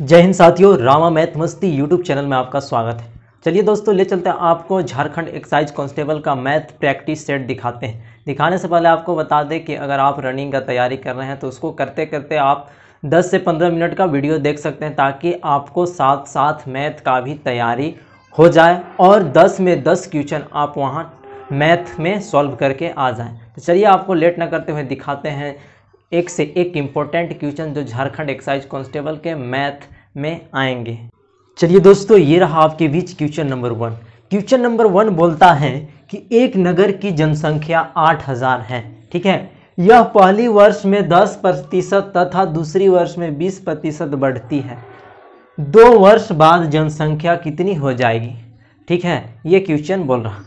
जय हिंद साथियों रामा मैथ मस्ती यूट्यूब चैनल में आपका स्वागत है चलिए दोस्तों ले चलते हैं आपको झारखंड एक्साइज कांस्टेबल का मैथ प्रैक्टिस सेट दिखाते हैं दिखाने से पहले आपको बता दें कि अगर आप रनिंग का तैयारी कर रहे हैं तो उसको करते करते आप 10 से 15 मिनट का वीडियो देख सकते हैं ताकि आपको साथ साथ मैथ का भी तैयारी हो जाए और दस में दस क्वेश्चन आप वहाँ मैथ में सॉल्व करके आ जाएँ तो चलिए आपको लेट ना करते हुए दिखाते हैं एक से एक इम्पोर्टेंट क्वेश्चन जो झारखंड एक्साइज कांस्टेबल के मैथ में आएंगे चलिए दोस्तों ये रहा आपके बीच question number one question number one बोलता है कि एक नगर की जनसंख्या आठ हजार है ठीक है यह पहली वर्ष में दस प्रतिशत तथा दूसरी वर्ष में बीस प्रतिशत बढ़ती है दो वर्ष बाद जनसंख्या कितनी हो जाएगी ठीक है ये क्वेश्चन बोल रहा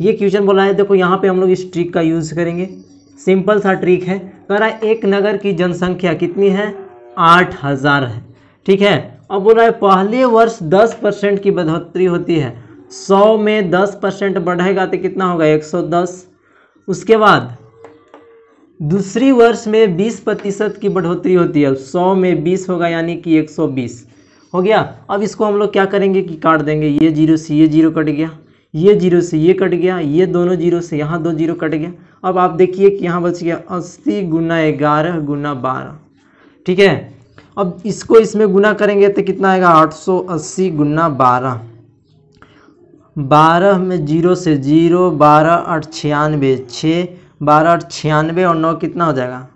ये क्वेश्चन बोला है देखो यहाँ पे हम लोग इस ट्रिक का यूज़ करेंगे सिंपल सा ट्रिक है कह रहा है एक नगर की जनसंख्या कितनी है आठ हज़ार है ठीक है अब बोल रहा है पहले वर्ष दस परसेंट की बढ़ोतरी होती है सौ में दस परसेंट बढ़ेगा तो कितना होगा एक सौ दस उसके बाद दूसरी वर्ष में बीस प्रतिशत की बढ़ोतरी होती है सौ में बीस होगा यानी कि एक सौ बीस हो गया अब इसको हम लोग क्या करेंगे कि काट देंगे ये जीरो से ये जीरो कट गया ये जीरो से ये कट गया ये दोनों जीरो से यहाँ दो जीरो कट गया अब आप देखिए कि यहाँ बच गया अस्सी गुना ग्यारह गुना बारह ठीक है अब इसको इसमें गुना करेंगे तो कितना आएगा आठ सौ अस्सी गुना बारह बारह में जीरो से जीरो बारह आठ छियानवे छः बारह आठ छियानवे और नौ कितना हो जाएगा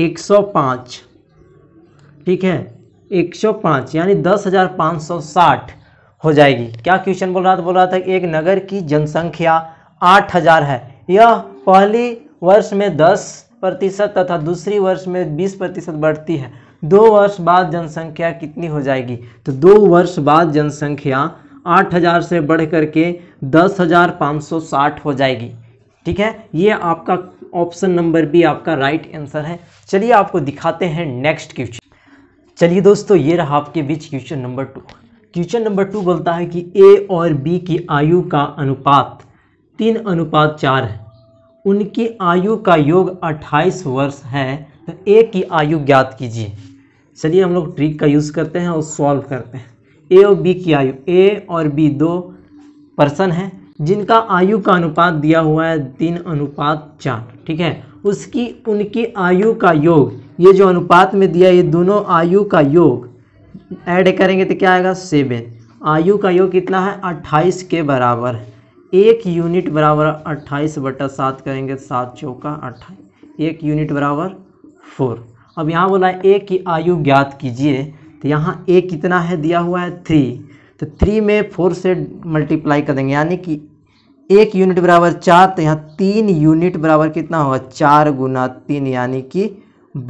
एक सौ पाँच ठीक है एक सौ पाँच यानी दस हज़ार पाँच सौ साठ हो जाएगी क्या क्वेश्चन बोल रहा था बोल रहा था एक नगर की जनसंख्या आठ हजार है यह पहली वर्ष में दस प्रतिशत तथा दूसरी वर्ष में बीस प्रतिशत बढ़ती है दो वर्ष बाद जनसंख्या कितनी हो जाएगी तो दो वर्ष बाद जनसंख्या आठ हज़ार से बढ़ करके दस हज़ार पाँच सौ साठ हो जाएगी ठीक है ये आपका ऑप्शन नंबर बी आपका राइट आंसर है चलिए आपको दिखाते हैं नेक्स्ट क्वेश्चन चलिए दोस्तों ये रहा आपके बीच question number two question number two बोलता है कि ए और बी की आयु का अनुपात तीन अनुपात चार है उनकी आयु का योग 28 वर्ष है तो ए की आयु ज्ञात कीजिए चलिए हम लोग ट्रिक का यूज़ करते हैं और सॉल्व करते हैं ए और बी की आयु ए और बी दो पर्सन हैं जिनका आयु का अनुपात दिया हुआ है तीन अनुपात चार ठीक है उसकी उनकी आयु का योग ये जो अनुपात में दिया ये दोनों आयु का योग ऐड करेंगे तो क्या आएगा सेवन आयु का योग कितना है अट्ठाईस के बराबर एक यूनिट बराबर अट्ठाईस बटा सात करेंगे तो सात चौका अट्ठाईस एक यूनिट बराबर फोर अब यहाँ बोला है एक की आयु ज्ञात कीजिए तो यहाँ ए कितना है दिया हुआ है थ्री तो थ्री में फोर से मल्टीप्लाई कर देंगे यानी कि एक यूनिट बराबर चार तो यहाँ तीन यूनिट बराबर कितना होगा चार गुना तीन यानी कि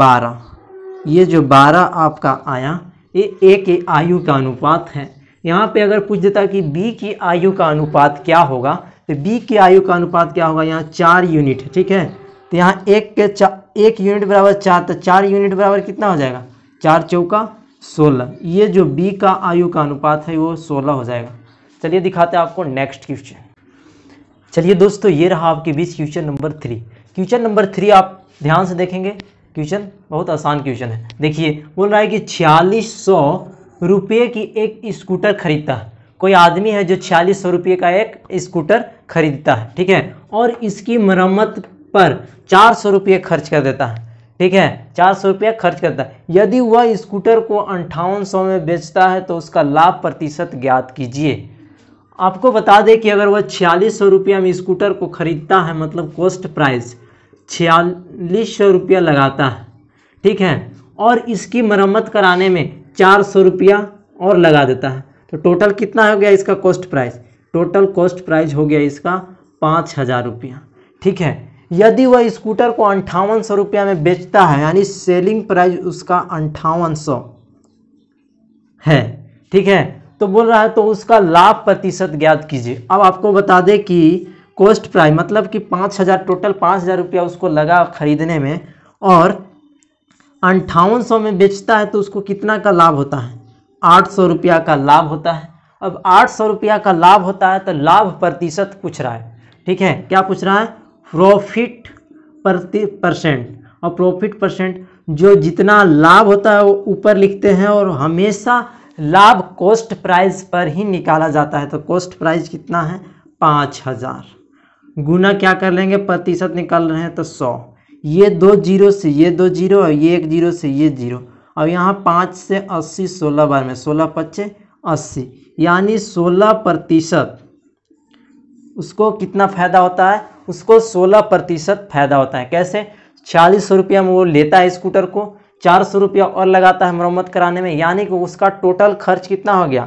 बारह ये जो बारह आपका आया ये ए के आयु का अनुपात है यहाँ पे अगर पूछ देता कि बी की आयु का अनुपात क्या होगा तो बी की आयु का अनुपात क्या होगा यहाँ चार यूनिट है ठीक है तो यहाँ एक के चार एक यूनिट बराबर चार तो चार यूनिट बराबर कितना हो जाएगा चार चौका सोलह ये जो बी का आयु का अनुपात है वो सोलह हो जाएगा चलिए दिखाते हैं आपको नेक्स्ट क्वेश्चन चलिए दोस्तों ये रहा आपके बीच question number three question number three आप ध्यान से देखेंगे क्वेश्चन बहुत आसान क्वेश्चन है देखिए बोल रहा है कि छियालीस सौ रुपये की एक स्कूटर खरीदता है कोई आदमी है जो छियालीस सौ रुपये का एक स्कूटर खरीदता है ठीक है और इसकी मरम्मत पर चार सौ रुपये खर्च कर देता है ठीक है चार सौ रुपये खर्च करता है यदि वह स्कूटर को अंठावन सौ में बेचता है तो उसका लाभ प्रतिशत ज्ञात कीजिए आपको बता दें कि अगर वह छियालीस सौ रुपये में स्कूटर को खरीदता है मतलब कॉस्ट प्राइस छियालीस सौ रुपया लगाता है ठीक है और इसकी मरम्मत कराने में चार सौ रुपया और लगा देता है तो टोटल कितना हो गया इसका cost price total cost price हो गया इसका पाँच हज़ार रुपया ठीक है यदि वह स्कूटर को अंठावन सौ रुपया में बेचता है यानी सेलिंग प्राइस उसका अंठावन सौ है ठीक है तो बोल रहा है तो उसका लाभ प्रतिशत ज्ञात कीजिए अब आपको बता दें कि कॉस्ट प्राइस मतलब कि पाँच हज़ार टोटल पाँच हज़ार रुपया उसको लगा ख़रीदने में और अंठावन सौ में बेचता है तो उसको कितना का लाभ होता है आठ सौ रुपया का लाभ होता है अब आठ सौ रुपया का लाभ होता है तो लाभ प्रतिशत पूछ रहा है ठीक है क्या पूछ रहा है प्रॉफिट प्रति परसेंट और प्रॉफिट परसेंट जो जितना लाभ होता है वो ऊपर लिखते हैं और हमेशा लाभ कॉस्ट प्राइस पर ही निकाला जाता है तो कॉस्ट प्राइस कितना है पाँच हज़ार गुना क्या कर लेंगे प्रतिशत निकाल रहे हैं तो सौ ये दो जीरो से ये दो जीरो और ये एक जीरो से ये जीरो और यहाँ पाँच से अस्सी सोलह बार में सोलह पच्चे अस्सी यानी सोलह प्रतिशत उसको कितना फ़ायदा होता है उसको सोलह प्रतिशत फ़ायदा होता है कैसे चालीस सौ रुपया में वो लेता है स्कूटर को चार सौ रुपया और लगाता है मरम्मत कराने में यानी कि उसका टोटल खर्च कितना हो गया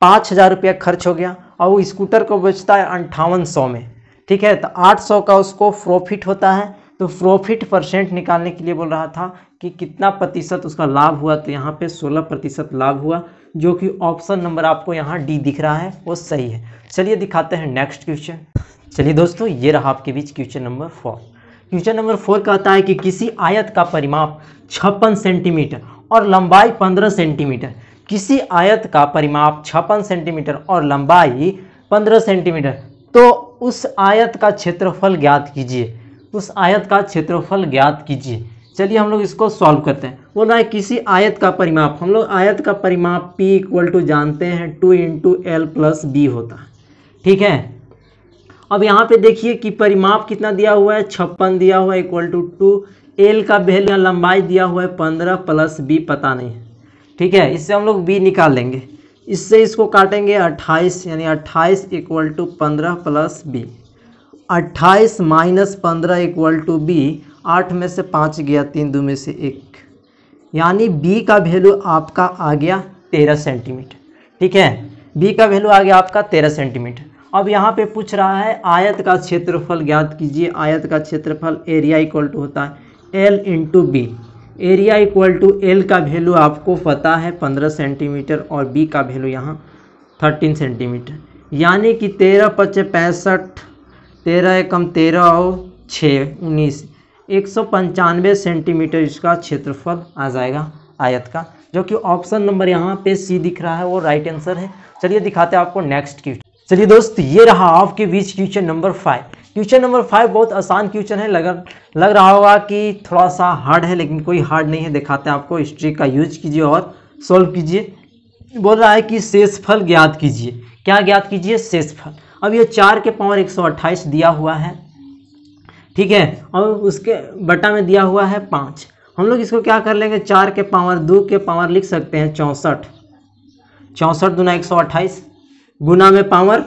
पाँच हज़ार रुपया खर्च हो गया और वो स्कूटर को बेचता है अंठावन सौ में ठीक है तो 800 का उसको प्रॉफिट होता है तो प्रॉफिट परसेंट निकालने के लिए बोल रहा था कि कितना प्रतिशत उसका लाभ हुआ तो यहाँ पे 16 प्रतिशत लाभ हुआ जो कि ऑप्शन नंबर आपको यहाँ डी दिख रहा है वो सही है चलिए दिखाते हैं नेक्स्ट क्वेश्चन चलिए दोस्तों ये रहा आपके बीच question number four question number four कहता है कि किसी आयत का परिमाप छप्पन सेंटीमीटर और लंबाई पंद्रह सेंटीमीटर किसी आयत का परिमाप छप्पन सेंटीमीटर और लंबाई पंद्रह सेंटीमीटर तो उस आयत का क्षेत्रफल ज्ञात कीजिए उस आयत का क्षेत्रफल ज्ञात कीजिए चलिए हम लोग इसको सॉल्व करते हैं बोला है किसी आयत का परिमाप हम लोग आयत का परिमाप p इक्वल टू जानते हैं two into L plus B होता है ठीक है अब यहाँ पे देखिए कि परिमाप कितना दिया हुआ है छप्पन दिया हुआ है इक्वल टू टू एल का वैल्यू लंबाई दिया हुआ है पंद्रह प्लस बी पता नहीं है ठीक है इससे हम लोग बी निकाल लेंगे इससे इसको काटेंगे 28 यानी 28 इक्वल टू पंद्रह प्लस बी अट्ठाईस माइनस पंद्रह इक्वल टू बी आठ में से पाँच गया तीन दो में से एक यानी बी का वैल्यू आपका आ गया तेरह सेंटीमीटर ठीक है बी का वैल्यू आ गया आपका तेरह सेंटीमीटर अब यहाँ पे पूछ रहा है आयत का क्षेत्रफल ज्ञात कीजिए आयत का क्षेत्रफल एरिया इक्वल टू होता है L into B area equal to L का वैल्यू आपको पता है पंद्रह सेंटीमीटर और बी का वैल्यू यहाँ थर्टीन सेंटीमीटर यानी कि तेरह पच्चे पैंसठ तेरह एकम तेरह और छः उन्नीस एक सौ पंचानवे सेंटीमीटर इसका क्षेत्रफल आ जाएगा आयत का जो कि ऑप्शन नंबर यहाँ पे सी दिख रहा है वो राइट आंसर है चलिए दिखाते हैं आपको नेक्स्ट क्वेश्चन चलिए दोस्त ये रहा आपके बीच question number five question number five बहुत आसान क्वेश्चन है लग लग रहा होगा कि थोड़ा सा हार्ड है लेकिन कोई हार्ड नहीं है दिखाते हैं आपको हिस्ट्री का यूज कीजिए और सॉल्व कीजिए बोल रहा है कि शेषफल ज्ञात कीजिए क्या ज्ञात कीजिए शेषफल अब ये चार के पावर अट्ठाईस दिया हुआ है ठीक है और उसके बटा में दिया हुआ है पाँच हम लोग इसको क्या कर लेंगे चार के पावर दो के पावर लिख सकते हैं चौंसठ चौंसठ दुना एक सौ अट्ठाईस गुना में पावर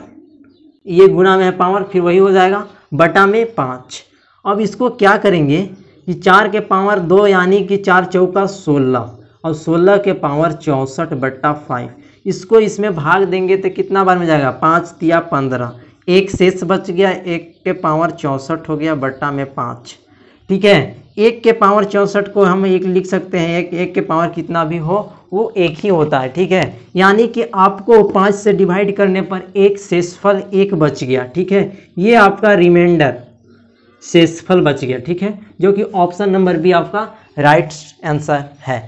ये गुना में है पावर फिर वही हो जाएगा बटा में पाँच अब इसको क्या करेंगे कि चार के पावर दो यानी कि चार चौका सोलह और सोलह के पावर चौंसठ बट्टा फाइव इसको इसमें भाग देंगे तो कितना बार में जाएगा पाँच तिया पंद्रह एक शेष बच गया एक के पावर चौंसठ हो गया बट्टा में पाँच ठीक है एक के पावर चौंसठ को हम एक लिख सकते हैं एक एक के पावर कितना भी हो वो एक ही होता है ठीक है यानी कि आपको पाँच से डिवाइड करने पर एक शेषफल एक बच गया ठीक है ये आपका रिमाइंडर शेषफल बच गया ठीक है जो कि ऑप्शन नंबर बी आपका राइट आंसर है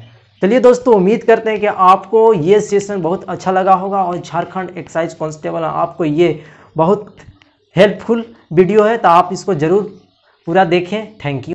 चलिए दोस्तों उम्मीद करते हैं कि आपको ये सेशन बहुत अच्छा लगा होगा और झारखंड एक्साइज कॉन्स्टेबल आपको ये बहुत हेल्पफुल वीडियो है तो आप इसको ज़रूर पूरा देखें थैंक यू